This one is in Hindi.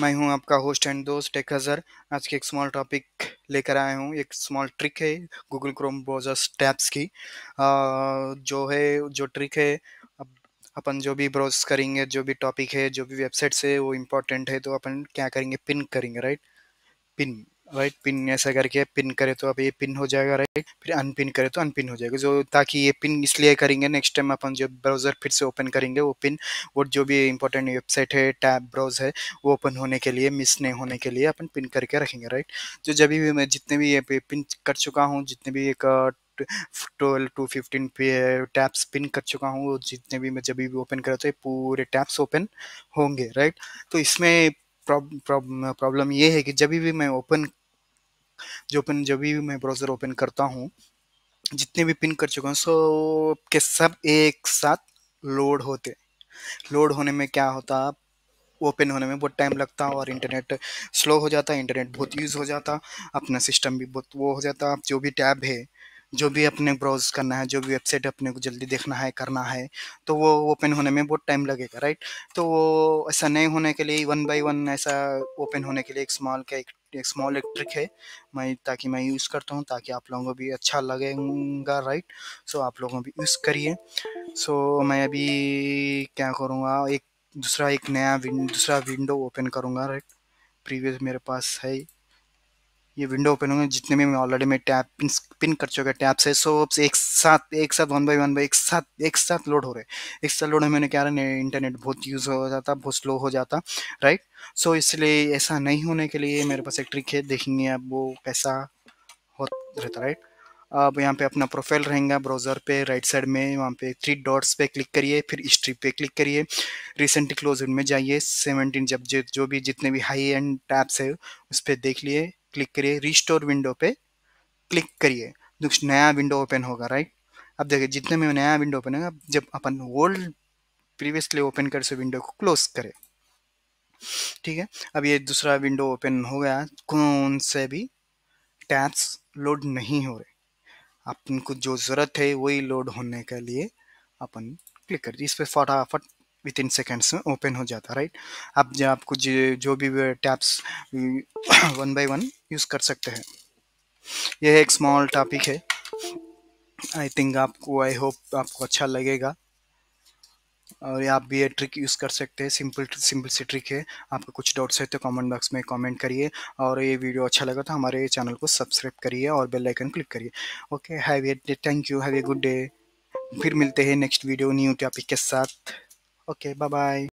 मैं हूं आपका होस्ट एंड दोस्त टेक हज़र आज के एक स्मॉल टॉपिक लेकर आया हूं एक स्मॉल ट्रिक है गूगल क्रोम ब्राउज़र टैब्स की जो है जो ट्रिक है अपन जो भी ब्राउज करेंगे जो भी टॉपिक है जो भी वेबसाइट है वो इम्पोर्टेंट है तो अपन क्या करेंगे पिन करेंगे राइट पिन राइट पिन ऐसा करके पिन करे तो अब ये पिन हो जाएगा राइट फिर अनपिन करें तो अनपिन हो जाएगा जो ताकि ये पिन इसलिए करेंगे नेक्स्ट टाइम अपन जो ब्राउज़र फिर से ओपन करेंगे वो पिन वो जो भी इंपॉर्टेंट वेबसाइट है टैब ब्राउज है वो ओपन होने के लिए मिस नहीं होने के लिए अपन पिन करके रखेंगे राइट जो तो जब भी मैं जितने भी ये पिन कर चुका हूँ जितने भी एक ट्वेल्व टू फिफ्टीन पे टैप्स पिन कर चुका हूँ जितने भी मैं जब भी ओपन करा तो पूरे टैप्स ओपन होंगे राइट तो इसमें प्रॉब्लम प्रॉब्लम ये है कि जब भी मैं ओपन जो अपन जब भी मैं ब्राउज़र ओपन करता हूँ जितने भी पिन कर चुका हूँ सब के सब एक साथ लोड होते लोड होने में क्या होता ओपन होने में बहुत टाइम लगता और इंटरनेट स्लो हो जाता इंटरनेट बहुत यूज़ हो जाता अपना सिस्टम भी बहुत वो हो जाता जो भी टैब है जो भी अपने ब्राउज करना है जो भी वेबसाइट अपने को जल्दी देखना है करना है तो वो ओपन होने में बहुत टाइम लगेगा राइट तो वो ऐसा नहीं होने के लिए वन बाई वन ऐसा ओपन होने के लिए एक स्मॉल का एक एक स्मॉल एक ट्रिक है मैं ताकि मैं यूज़ करता हूँ ताकि आप लोगों को भी अच्छा लगेगा राइट सो आप लोगों भी यूज़ करिए सो मैं अभी क्या करूँगा एक दूसरा एक नया विन, दूसरा विंडो ओपन करूँगा राइट प्रीवियस मेरे पास है ये विंडो ओपन होंगे जितने भी मैं ऑलरेडी मैं टैप पिन पिन कर चुका टैप से सो से एक साथ एक साथ वन बाई वन बाई एक साथ एक साथ लोड हो रहे एक साथ लोड होने क्या इंटरनेट बहुत यूज़ हो जाता बहुत स्लो हो जाता राइट सो इसलिए ऐसा नहीं होने के लिए मेरे पास एक ट्रिक है देखेंगे अब वो कैसा हो रहता राइट अब यहाँ पे अपना प्रोफाइल रहेगा ब्राउज़र पे राइट साइड में वहाँ पे थ्री डॉट्स पे क्लिक करिए फिर स्ट्री पे क्लिक करिए रिसेंटली क्लोज में जाइए सेवनटीन जब जो भी जितने भी हाई एंड टैप्स है उस पर देख लिए क्लिक करिए रिस्टोर विंडो पे क्लिक करिए नया विंडो ओपन होगा राइट अब देखिए जितने में नया विंडो ओपन होगा जब अपन ओल्ड प्रीवियसली ओपन कर से विंडो को क्लोज करें ठीक है अब ये दूसरा विंडो ओपन हो गया कौन से भी टैब्स लोड नहीं हो रहे अपन को जो ज़रूरत है वही लोड होने के लिए अपन क्लिक कर इस पर फटाफट विद इन सेकेंड्स में ओपन हो जाता है राइट आप जो आपको जो, जो भी tabs one by one use कर सकते हैं यह एक स्मॉल टॉपिक है आई थिंक आपको आई होप आपको अच्छा लगेगा और आप भी ये ट्रिक यूज़ कर सकते हैं सिंपल सिंपल सी ट्रिक है आपको कुछ डाउट्स है तो कमेंट बॉक्स में कमेंट करिए और ये वीडियो अच्छा लगा तो हमारे चैनल को सब्सक्राइब करिए और बेल आइकन क्लिक करिए okay have a day thank you have a good day फिर मिलते हैं नेक्स्ट वीडियो न्यू टॉपिक के साथ Okay, bye bye.